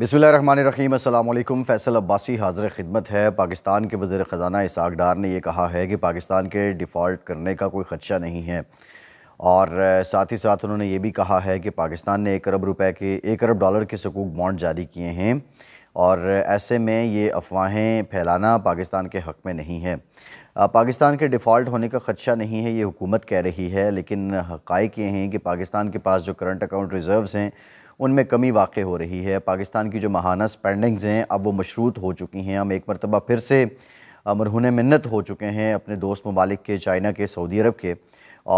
बिसमीम अल्लाम फैसल अब्बासी हाजिर खिदमत है पाकिस्तान के वजीर ख़जाना इसाक डार ने यह कहा है कि पाकिस्तान के डिफ़ॉल्ट करने का कोई ख़दशा नहीं है और साथ ही साथ उन्होंने ये भी कहा है कि पाकिस्तान ने एक अरब रुपए के एक अरब डॉलर के सकूक बॉन्ड जारी किए हैं और ऐसे में ये अफवाहें फैलाना पाकिस्तान के हक़ में नहीं है पाकिस्तान के डिफ़ॉल्ट होने का खदशा नहीं है ये हुकूमत कह रही है लेकिन हक़ ये हैं कि पाकिस्तान के पास जो करंट अकाउंट रिज़र्व्स हैं उनमें कमी वाक़ हो रही है पाकिस्तान की जो महाना स्पेंडिंग्स हैं अब वो मशरूत हो चुकी हैं हम एक मरतबा फिर से मरहून मन्नत हो चुके हैं अपने दोस्त ममालिक के चाइना के सऊदी अरब के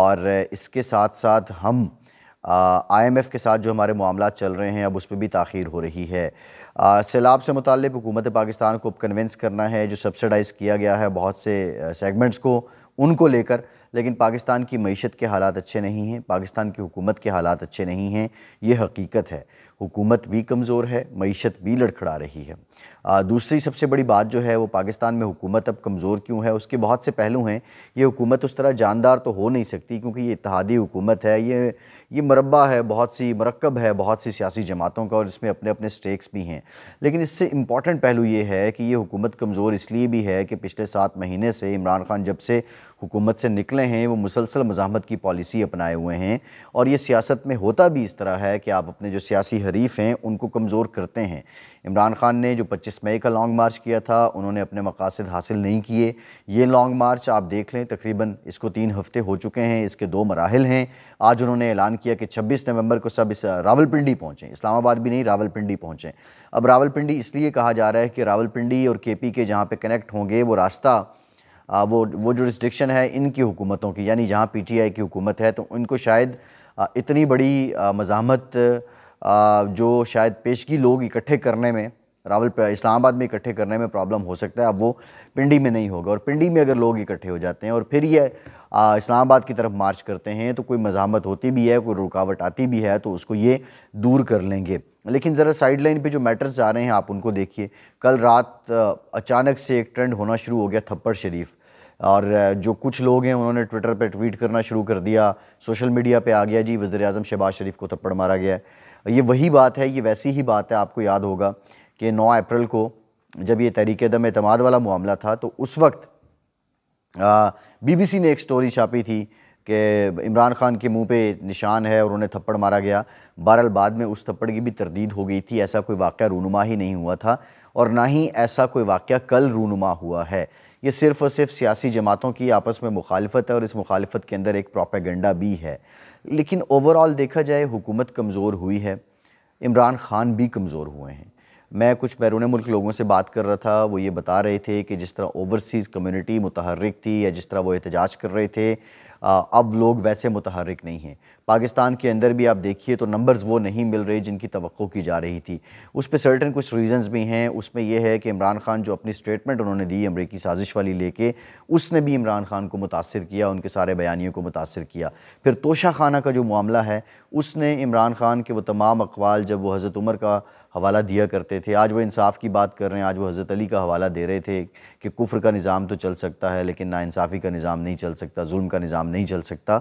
और इसके साथ साथ हम आईएमएफ के साथ जो हमारे मामला चल रहे हैं अब उस पर भी ताखिर हो रही है सैलाब से मुतल हुकूमत पाकिस्तान को अब करना है जो सब्सिडाइज़ किया गया है बहुत से सेगमेंट्स को उनको लेकर लेकिन पाकिस्तान की मीशत के हालात अच्छे नहीं हैं पाकिस्तान की हुकूमत के हालात अच्छे नहीं हैं ये हकीकत है हुकूमत भी कमज़ोर है मीशत भी लड़खड़ा रही है आ, दूसरी सबसे बड़ी बात जो है वो पाकिस्तान में हुकूमत अब कमज़ोर क्यों है उसके बहुत से पहलू हैं ये हुकूमत उस तरह जानदार तो हो नहीं सकती क्योंकि ये इतिहादी हुकूमत है ये ये मरबा है बहुत सी मरकब है बहुत सी सियासी जमातों का और इसमें अपने अपने स्टेक्स भी हैं लेकिन इससे इम्पॉटेंट पहलू ये है कि ये हुकूमत कमज़ोर इसलिए भी है कि पिछले सात महीने से इमरान खान जब से हुकूमत से निकले हैं वो मुसलसल मजामत की पॉलिसी अपनाए हुए हैं और ये सियासत में होता भी इस तरह है कि आप अपने जो सियासी हरीफ हैं उनको कमज़ोर करते हैं इमरान खान ने जो 25 मई का लॉन्ग मार्च किया था उन्होंने अपने मकासद हासिल नहीं किए ये लॉन्ग मार्च आप देख लें तकरीबन इसको तीन हफ्ते हो चुके हैं इसके दो मराहल हैं आज उन्होंने ऐलान किया कि 26 नवंबर को सब इस रावलपिंडी पहुँचें इस्लामाबाद भी नहीं रावलपिंडी पहुँचें अब रावलपिंडी इसलिए कहा जा रहा है कि रावलपिंडी और के पी के जहाँ पर कनेक्ट होंगे वो रास्ता आ, वो वो जो रिस्ट्रिक्शन है इनकी हुकूमतों की यानी जहाँ पी टी आई की हुकूमत है तो उनको शायद इतनी बड़ी मजामत जो शायद पेशगी लोग इकट्ठे करने में रावल इस्लामाबाद में इकट्ठे करने में प्रॉब्लम हो सकता है अब वो पिंडी में नहीं होगा और पिंडी में अगर लोग इकट्ठे हो जाते हैं और फिर ये इस्लामाबाद की तरफ मार्च करते हैं तो कोई मजामत होती भी है कोई रुकावट आती भी है तो उसको ये दूर कर लेंगे लेकिन ज़रा साइड लाइन पर जो मैटर्स जा रहे हैं आप उनको देखिए कल रात अचानक से एक ट्रेंड होना शुरू हो गया थप्पड़ शरीफ और जो कुछ लोग हैं उन्होंने ट्विटर पर ट्वीट करना शुरू कर दिया सोशल मीडिया पर आ गया जी वज़र अजम शहबाज शरीफ को थप्पड़ मारा गया है ये वही बात है ये वैसी ही बात है आपको याद होगा कि 9 अप्रैल को जब ये तहरीक दम अतमाद वाला मामला था तो उस वक्त बीबीसी ने एक स्टोरी छापी थी कि इमरान खान के मुंह पे निशान है और उन्हें थप्पड़ मारा गया बहरहाल बाद में उस थप्पड़ की भी तरदीद हो गई थी ऐसा कोई वाक़ रूनुमा ही नहीं हुआ था और ना ही ऐसा कोई वाक़ कल रूनुमा हुआ है ये सिर्फ़ और सिर्फ सियासी जमातों की आपस में मुखालफत है और इस मुखालफत के अंदर एक प्रोपेगेंडा भी है लेकिन ओवरऑल देखा जाए हुकूमत कमज़ोर हुई है इमरान खान भी कमज़ोर हुए हैं मैं कुछ बैरून मुल्क लोगों से बात कर रहा था वो ये बता रहे थे कि जिस तरह ओवरसीज़ कम्युनिटी मुतहरक थी या जिस तरह वो एहतजाज कर रहे थे अब लोग वैसे मुतहरक नहीं हैं पाकिस्तान के अंदर भी आप देखिए तो नंबर्स वो नहीं मिल रहे जिनकी तो की जा रही थी उस पर सर्टन कुछ रीज़न्स भी हैं उसमें यह है कि इमरान खान जो अपनी स्टेटमेंट उन्होंने दी अमरीकी साजिश वाली लेके उसने भी इमरान खान को मुतासर किया उनके सारे बयानियों को मुतासर किया फिर तोशा खाना का जो मामला है उसने इमरान खान के वो तमाम अकवाल जब वो हज़रत उमर का हवाला दिया करते थे आज वो इंसाफ की बात कर रहे हैं आज वो हज़रत अली का हवाला दे रहे थे कि कुफ्र का निज़ाम तो चल सकता है लेकिन नासाफ़ी का निज़ाम नहीं चल सकता जुल्म का निज़ाम नहीं चल सकता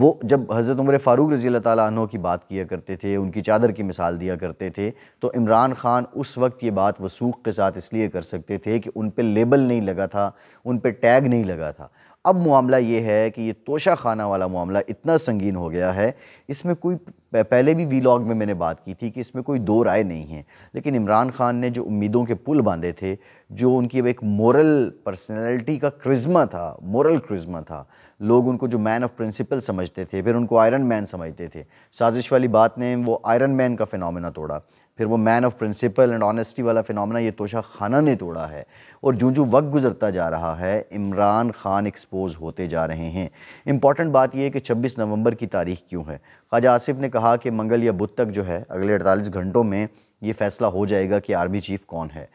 वो जब हज़रत उम्र फ़ारूक रज़ी तु की बात किया करते थे उनकी चादर की मिसाल दिया करते थे तो इमरान ख़ान उस वक्त ये बात वसूख के साथ इसलिए कर सकते थे कि उन पर लेबल नहीं लगा था उन पर टैग नहीं लगा था अब मामला ये है कि ये तोशा खाना वाला मामला इतना संगीन हो गया है इसमें कोई पहले भी वीलॉग में मैंने बात की थी कि इसमें कोई दो राय नहीं है लेकिन इमरान खान ने जो उम्मीदों के पुल बांधे थे जो उनकी अब एक मोरल पर्सनैलिटी का क्रिज्मा था मोरल क्रिज्मा था लोग उनको जो मैन ऑफ प्रिंसिपल समझते थे फिर उनको आयरन मैन समझते थे साजिश वाली बात ने वो आयरन मैन का फिनमिना तोड़ा फिर वो man of principle and honesty वाला फिनमिना ये तोशा खाना ने तोड़ा है और जो जूँ वक्त गुजरता जा रहा है इमरान खान एक्सपोज होते जा रहे हैं इंपॉर्टेंट बात यह कि 26 नवंबर की तारीख क्यों है ख्वाजा आसिफ ने कहा कि मंगल या बुध तक जो है अगले अड़तालीस घंटों में ये फैसला हो जाएगा कि आर्मी चीफ कौन है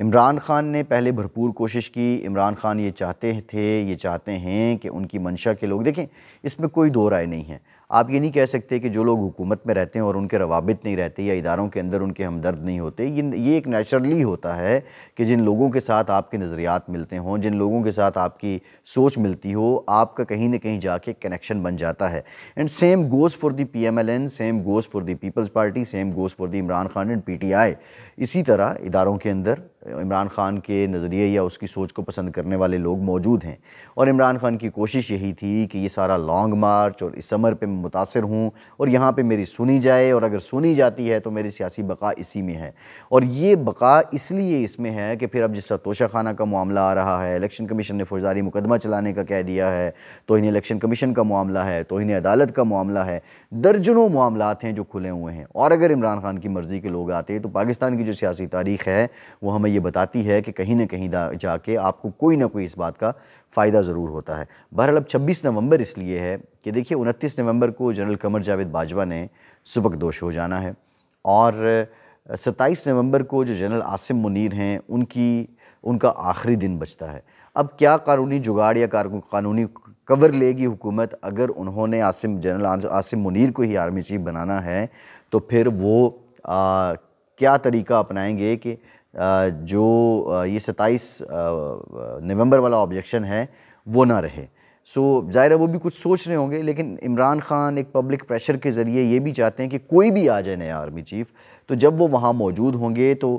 इमरान खान ने पहले भरपूर कोशिश की इमरान खान ये चाहते थे ये चाहते हैं कि उनकी मंशा के लोग देखें इसमें कोई दो राय नहीं है आप ये नहीं कह सकते कि जो लोग हुकूमत में रहते हैं और उनके रवाबित नहीं रहते या इदारों के अंदर उनके हमदर्द नहीं होते ये ये एक नेचुरली होता है कि जिन लोगों के साथ आपके नज़रियात मिलते हों जिन लोगों के साथ आपकी सोच मिलती हो आपका कहीं ना कहीं जाके कनेक्शन बन जाता है and same goes for the P M L N same goes for the People's Party same goes for the Imran Khan and P T I इसी तरह इदारों के अंदर इमरान खान के नज़रिए या उसकी सोच को पसंद करने वाले लोग मौजूद हैं और इमरान खान की कोशिश यही थी कि ये सारा लॉन्ग मार्च और इस समर पे मैं मुतासर हूँ और यहाँ पे मेरी सुनी जाए और अगर सुनी जाती है तो मेरी सियासी बका इसी में है और ये बका इसलिए इसमें है कि फिर अब जिस तोशा खाना का मामला आ रहा है इलेक्शन कमीशन ने फौजदारी मुकदमा चलाने का कह दिया है तो इन्हें इलेक्शन कमीशन का मामला है तो इन्हें अदालत का मामला है दर्जनों मामला हैं जो खुले हुए हैं और अगर इमरान खान की मर्ज़ी के लोग आते तो पाकिस्तान की जो सियासी तारीख है वो हमें ये बताती है कि कहीं ना कहीं जाके आपको कोई ना कोई इस बात का फ़ायदा ज़रूर होता है बहरहाल अब छब्बीस नवंबर इसलिए है कि देखिए उनतीस नवंबर को जनरल कमर जावेद बाजवा ने दोष हो जाना है और सत्ताईस नवंबर को जो जनरल आसिम मुनीर हैं उनकी उनका आखिरी दिन बचता है अब क्या कानूनी जुगाड़ या कानूनी कवर लेगी हुकूमत अगर उन्होंने आसिम जनरल आसिम मुनीर को ही आर्मी चीफ बनाना है तो फिर वो आ, क्या तरीका अपनाएंगे कि जो ये सत्ताईस नवंबर वाला ऑब्जेक्शन है वो ना रहे सो ज़ाहिर है वो भी कुछ सोच रहे होंगे लेकिन इमरान खान एक पब्लिक प्रेशर के ज़रिए ये भी चाहते हैं कि कोई भी आ जाए नया आर्मी चीफ तो जब वो वहाँ मौजूद होंगे तो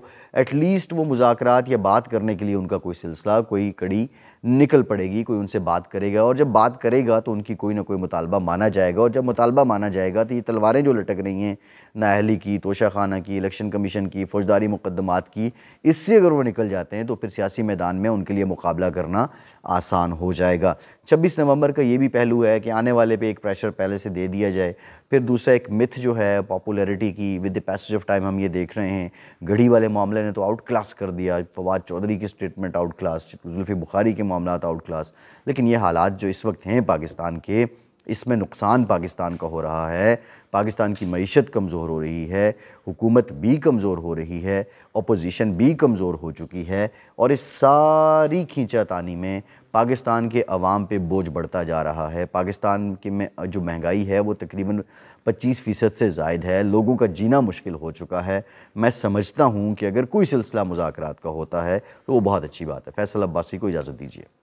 एटलीस्ट वो मुजाकर या बात करने के लिए उनका कोई सिलसिला कोई कड़ी निकल पड़ेगी कोई उनसे बात करेगा और जब बात करेगा तो उनकी कोई ना कोई मुतालबा माना जाएगा और जब मुतालबा माना जाएगा तो ये तलवारें जो लटक रही हैं नाहली की तोशा खाना की इलेक्शन कमीशन की फौजदारी मुकदमात की इससे अगर वो निकल जाते हैं तो फिर सियासी मैदान में उनके लिए मुकाबला करना आसान हो जाएगा छब्बीस नवंबर का ये भी पहलू है कि आने वाले पे एक प्रेशर पहले से दे दिया जाए फिर दूसरा एक मिथ जो है पॉपुलैरिटी की with the passage of time हम ये देख रहे हैं घड़ी वाले मामले ने तो आउट क्लास कर दिया फवाद चौधरी की statement out class Zulfi Bukhari के मामला आउट क्लास लेकिन ये हालात जो इस वक्त हैं पाकिस्तान के इसमें नुकसान पाकिस्तान का हो रहा है पाकिस्तान की मीशत कमज़ोर हो रही है हुकूमत भी कमज़ोर हो रही है अपोजिशन भी कमज़ोर हो चुकी है और इस सारी खींचातानी में पाकिस्तान के अवाम पे बोझ बढ़ता जा रहा है पाकिस्तान की में जो महंगाई है वो तकरीबन 25 फ़ीसद से जायद है लोगों का जीना मुश्किल हो चुका है मैं समझता हूँ कि अगर कोई सिलसिला मुजाकर का होता है तो वो बहुत अच्छी बात है फैसल अब्बासी को इजाज़त दीजिए